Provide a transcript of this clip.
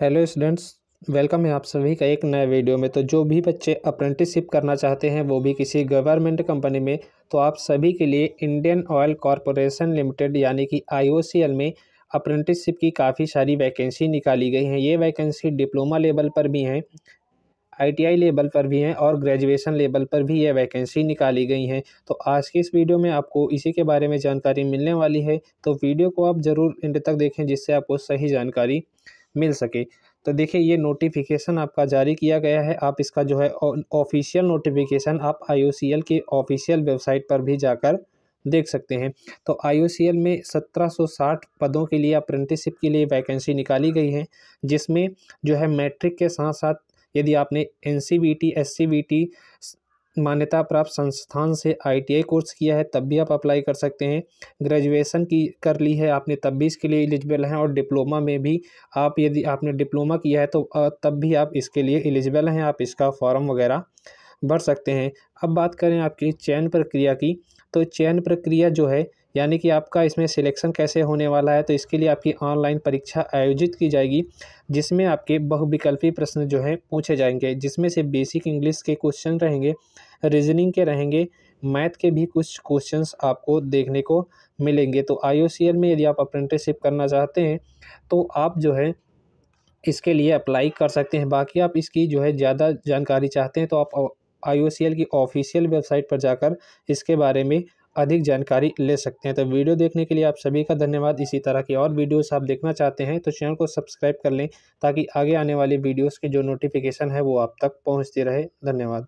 hello students welcome है आप सभी का एक नए वीडियो में तो जो भी बच्चे अप्रेंटिसशिप करना चाहते हैं वो भी किसी गवर्नमेंट कंपनी में तो आप सभी के लिए इंडियन ऑयल कॉरपोरेशन लिमिटेड यानी कि आईओसीएल में अप्रेंटिसशिप की काफ़ी सारी वैकेंसी निकाली गई हैं ये वैकेंसी डिप्लोमा लेवल पर भी हैं आईटीआई लेवल पर भी हैं और ग्रेजुएशन लेवल पर भी ये वैकेंसी निकाली गई हैं तो आज की इस वीडियो में आपको इसी के बारे में जानकारी मिलने वाली है तो वीडियो को आप ज़रूर इंड तक देखें जिससे आपको सही जानकारी मिल सके तो देखिए ये नोटिफिकेशन आपका जारी किया गया है आप इसका जो है ऑफिशियल नोटिफिकेशन आप आई के ऑफिशियल वेबसाइट पर भी जाकर देख सकते हैं तो आई में 1760 पदों के लिए अप्रेंटिसिप के लिए वैकेंसी निकाली गई है जिसमें जो है मैट्रिक के साथ साथ यदि आपने N C V T S C V T मान्यता प्राप्त संस्थान से आईटीआई कोर्स किया है तब भी आप अप्लाई कर सकते हैं ग्रेजुएशन की कर ली है आपने तब भी इसके लिए एलिजिबल हैं और डिप्लोमा में भी आप यदि आपने डिप्लोमा किया है तो तब भी आप इसके लिए एलिजिबल हैं आप इसका फॉर्म वगैरह भर सकते हैं अब बात करें आपकी चयन प्रक्रिया की तो चयन प्रक्रिया जो है यानी कि आपका इसमें सिलेक्शन कैसे होने वाला है तो इसके लिए आपकी ऑनलाइन परीक्षा आयोजित की जाएगी जिसमें आपके बहुविकल्पी प्रश्न जो हैं पूछे जाएंगे जिसमें से बेसिक इंग्लिश के क्वेश्चन रहेंगे रीजनिंग के रहेंगे मैथ के भी कुछ क्वेश्चंस आपको देखने को मिलेंगे तो आई में यदि आप अप्रेंटिसशिप करना चाहते हैं तो आप जो है इसके लिए अप्लाई कर सकते हैं बाकी आप इसकी जो है ज़्यादा जानकारी चाहते हैं तो आप आई की ऑफिशियल वेबसाइट पर जाकर इसके बारे में अधिक जानकारी ले सकते हैं तो वीडियो देखने के लिए आप सभी का धन्यवाद इसी तरह की और वीडियोस आप देखना चाहते हैं तो चैनल को सब्सक्राइब कर लें ताकि आगे आने वाली वीडियोस की जो नोटिफिकेशन है वो आप तक पहुंचती रहे धन्यवाद